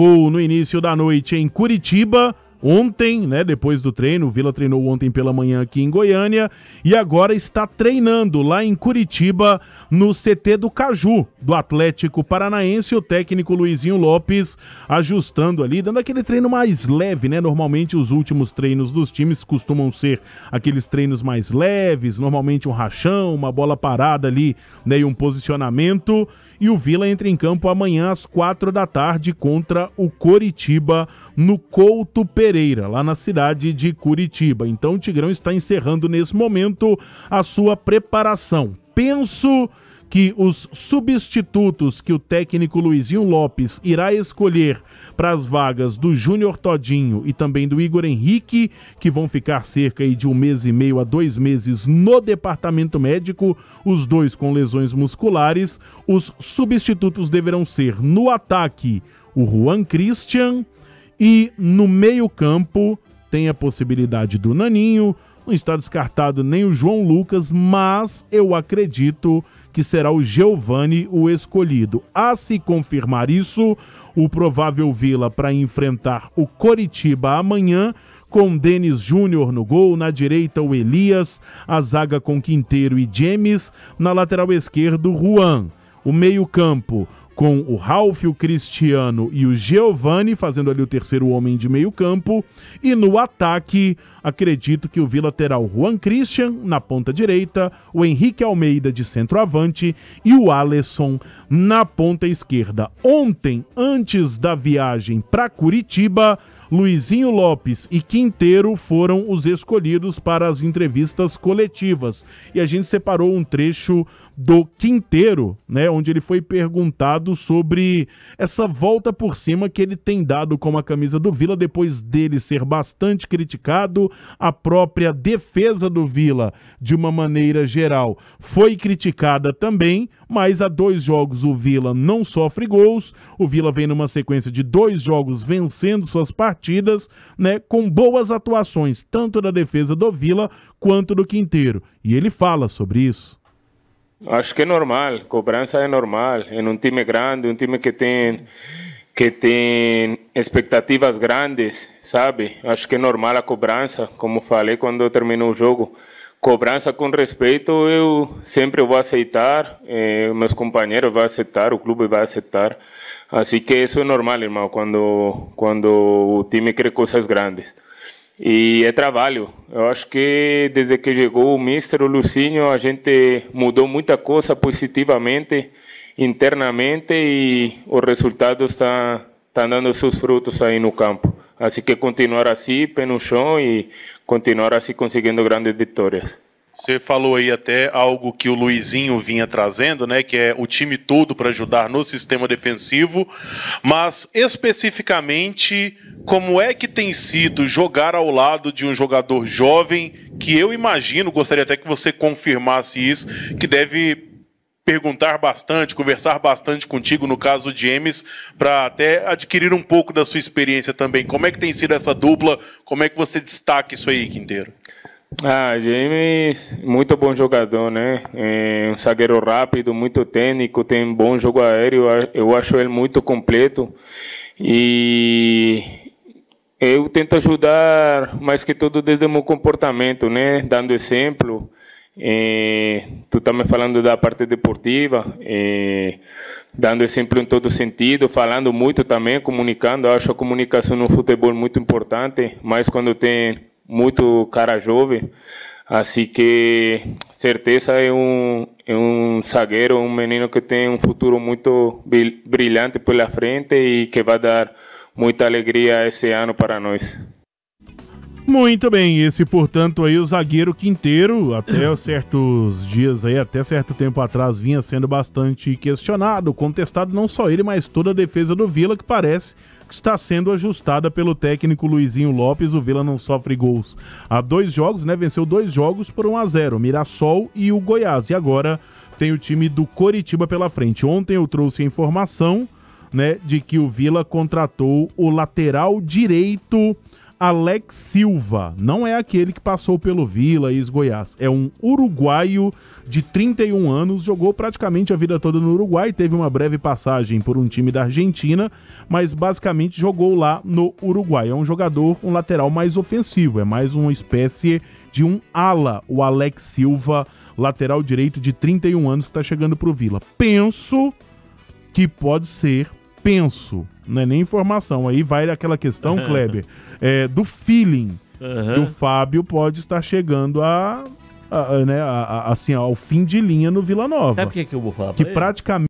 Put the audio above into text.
Gol no início da noite em Curitiba. Ontem, né, depois do treino, o Vila treinou ontem pela manhã aqui em Goiânia e agora está treinando lá em Curitiba, no CT do Caju, do Atlético Paranaense, o técnico Luizinho Lopes ajustando ali, dando aquele treino mais leve, né? Normalmente os últimos treinos dos times costumam ser aqueles treinos mais leves, normalmente um rachão, uma bola parada ali, né, e um posicionamento. E o Vila entra em campo amanhã às quatro da tarde contra o Coritiba no Couto Pereira, lá na cidade de Curitiba. Então o Tigrão está encerrando nesse momento a sua preparação. Penso que os substitutos que o técnico Luizinho Lopes irá escolher para as vagas do Júnior Todinho e também do Igor Henrique, que vão ficar cerca de um mês e meio a dois meses no departamento médico, os dois com lesões musculares, os substitutos deverão ser no ataque o Juan Christian e no meio-campo tem a possibilidade do Naninho. Não está descartado nem o João Lucas, mas eu acredito que será o Giovani o escolhido. A se confirmar isso, o provável Vila para enfrentar o Coritiba amanhã com Denis Júnior no gol, na direita o Elias, a zaga com Quinteiro e James, na lateral esquerdo Juan. O meio-campo, com o Ralf, o Cristiano e o Giovani, fazendo ali o terceiro homem de meio campo. E no ataque, acredito que o Vila terá o Juan Christian na ponta direita, o Henrique Almeida de centroavante e o Alisson na ponta esquerda. Ontem, antes da viagem para Curitiba, Luizinho Lopes e Quinteiro foram os escolhidos para as entrevistas coletivas. E a gente separou um trecho do Quinteiro, né, onde ele foi perguntado sobre essa volta por cima que ele tem dado com a camisa do Vila depois dele ser bastante criticado, a própria defesa do Vila de uma maneira geral foi criticada também mas há dois jogos o Vila não sofre gols. O Vila vem numa sequência de dois jogos vencendo suas partidas, né, com boas atuações tanto da defesa do Vila quanto do Quinteiro. E ele fala sobre isso. Acho que é normal, cobrança é normal. É um time grande, um time que tem que tem expectativas grandes, sabe? Acho que é normal a cobrança, como falei quando terminou o jogo. Cobrança com respeito eu sempre vou aceitar, eh, meus companheiros vão aceitar, o clube vai aceitar. Assim que isso é normal, irmão, quando, quando o time quer coisas grandes. E é trabalho. Eu acho que desde que chegou o Mister, o Lucinho, a gente mudou muita coisa positivamente, internamente, e os resultados está, tá dando seus frutos aí no campo. Así que continuar assim, pé no chão e continuar assim conseguindo grandes vitórias. Você falou aí até algo que o Luizinho vinha trazendo, né? Que é o time todo para ajudar no sistema defensivo, mas especificamente como é que tem sido jogar ao lado de um jogador jovem que eu imagino, gostaria até que você confirmasse isso, que deve perguntar bastante, conversar bastante contigo, no caso de Emes, para até adquirir um pouco da sua experiência também. Como é que tem sido essa dupla? Como é que você destaca isso aí, Quinteiro? Ah, James, muito bom jogador, né? É um zagueiro rápido, muito técnico, tem bom jogo aéreo. Eu acho ele muito completo. E eu tento ajudar mais que tudo desde o meu comportamento, né? Dando exemplo. É, tu tá me falando da parte deportiva, é, dando exemplo em todo sentido, falando muito também, comunicando. Eu acho a comunicação no futebol muito importante, mas quando tem muito cara jovem, assim que certeza é um é um zagueiro, um menino que tem um futuro muito brilhante pela frente e que vai dar muita alegria esse ano para nós. Muito bem, esse portanto aí o zagueiro Quinteiro, até certos dias aí, até certo tempo atrás, vinha sendo bastante questionado, contestado não só ele, mas toda a defesa do Vila, que parece que está sendo ajustada pelo técnico Luizinho Lopes. O Vila não sofre gols há dois jogos, né? Venceu dois jogos por 1 a 0 Mirassol e o Goiás. E agora tem o time do Coritiba pela frente. Ontem eu trouxe a informação, né, de que o Vila contratou o lateral direito Alex Silva. Não é aquele que passou pelo Vila e Goiás. É um uruguaio de 31 anos, jogou praticamente a vida toda no Uruguai, teve uma breve passagem por um time da Argentina, mas basicamente jogou lá no Uruguai. É um jogador, um lateral mais ofensivo, é mais uma espécie de um ala, o Alex Silva, lateral direito de 31 anos que está chegando para o Vila. Penso que pode ser penso, não é nem informação. Aí vai aquela questão, Kleber, é, do feeling. Uhum. Que o Fábio pode estar chegando a, a né, a, a, assim, ao fim de linha no Vila Nova. Sabe o que, que eu vou falar? Que praticamente.